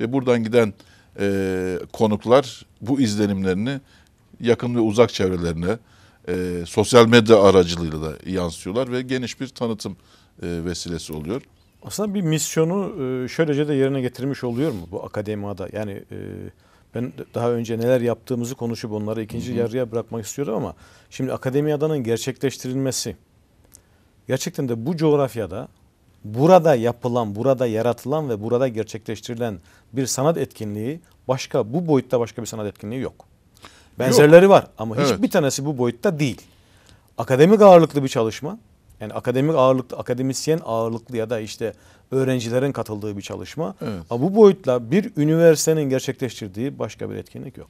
ve buradan giden e, konuklar bu izlenimlerini yakın ve uzak çevrelerine e, sosyal medya aracılığıyla da yansıtıyorlar ve geniş bir tanıtım e, vesilesi oluyor. Aslında bir misyonu e, şöylece de yerine getirmiş oluyor mu bu akademada? Yani e, ben daha önce neler yaptığımızı konuşup onları ikinci Hı-hı. yarıya bırakmak istiyordum ama şimdi akademi gerçekleştirilmesi gerçekten de bu coğrafyada burada yapılan, burada yaratılan ve burada gerçekleştirilen bir sanat etkinliği başka bu boyutta başka bir sanat etkinliği yok. Benzerleri yok. var ama evet. hiçbir tanesi bu boyutta değil. Akademik ağırlıklı bir çalışma. Yani akademik ağırlıklı, akademisyen ağırlıklı ya da işte öğrencilerin katıldığı bir çalışma. Evet. Ama bu boyutla bir üniversitenin gerçekleştirdiği başka bir etkinlik yok.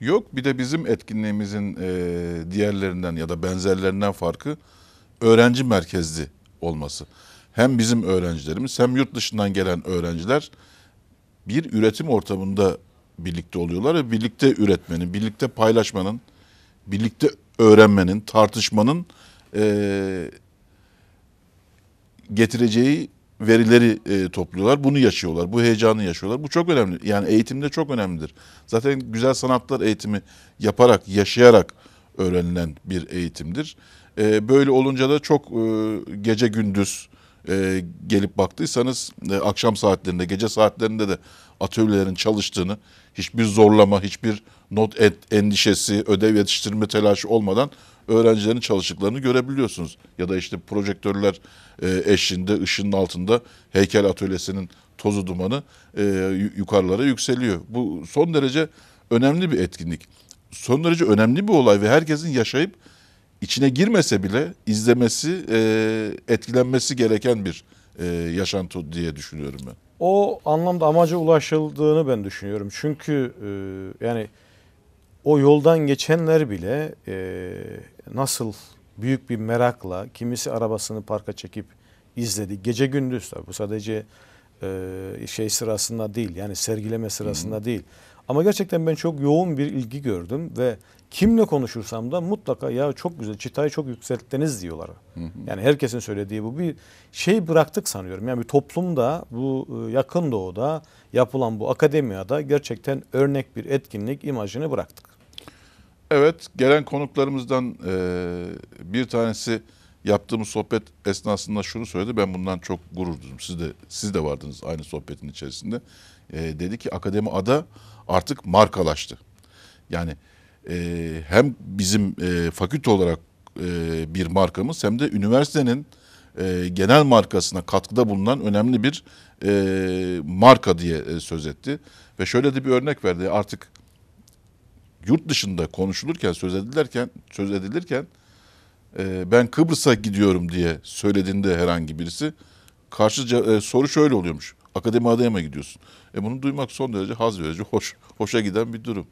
Yok bir de bizim etkinliğimizin e, diğerlerinden ya da benzerlerinden farkı öğrenci merkezli olması hem bizim öğrencilerimiz hem yurt dışından gelen öğrenciler bir üretim ortamında birlikte oluyorlar ve birlikte üretmenin, birlikte paylaşmanın, birlikte öğrenmenin, tartışmanın e, getireceği verileri e, topluyorlar. Bunu yaşıyorlar. Bu heyecanı yaşıyorlar. Bu çok önemli. Yani eğitimde çok önemlidir. Zaten güzel sanatlar eğitimi yaparak, yaşayarak öğrenilen bir eğitimdir. E, böyle olunca da çok e, gece gündüz e, gelip baktıysanız e, akşam saatlerinde, gece saatlerinde de atölyelerin çalıştığını, hiçbir zorlama, hiçbir not et, endişesi, ödev yetiştirme telaşı olmadan öğrencilerin çalıştıklarını görebiliyorsunuz. Ya da işte projektörler e, eşliğinde, ışının altında heykel atölyesinin tozu dumanı e, yukarılara yükseliyor. Bu son derece önemli bir etkinlik. Son derece önemli bir olay ve herkesin yaşayıp içine girmese bile izlemesi, e, etkilenmesi gereken bir e, yaşantı diye düşünüyorum ben. O anlamda amaca ulaşıldığını ben düşünüyorum. Çünkü e, yani o yoldan geçenler bile e, nasıl büyük bir merakla kimisi arabasını parka çekip izledi. Gece gündüz tabii bu sadece e, şey sırasında değil yani sergileme sırasında Hı-hı. değil. Ama gerçekten ben çok yoğun bir ilgi gördüm ve kimle konuşursam da mutlaka ya çok güzel çıtayı çok yükselttiniz diyorlar. Hı hı. Yani herkesin söylediği bu bir şey bıraktık sanıyorum. Yani bir toplumda bu ıı, yakın doğuda yapılan bu akademiyada gerçekten örnek bir etkinlik imajını bıraktık. Evet gelen konuklarımızdan bir tanesi yaptığımız sohbet esnasında şunu söyledi. Ben bundan çok gurur duydum. Siz de siz de vardınız aynı sohbetin içerisinde. E, dedi ki Akademi Ada artık markalaştı. Yani e, hem bizim e, fakülte olarak e, bir markamız hem de üniversitenin e, genel markasına katkıda bulunan önemli bir e, marka diye e, söz etti. Ve şöyle de bir örnek verdi. Artık yurt dışında konuşulurken, söz edilirken, söz edilirken e, ben Kıbrıs'a gidiyorum diye söylediğinde herhangi birisi karşı e, soru şöyle oluyormuş. Akademi adaya mı gidiyorsun? E bunu duymak son derece haz verici, hoş, hoşa giden bir durum.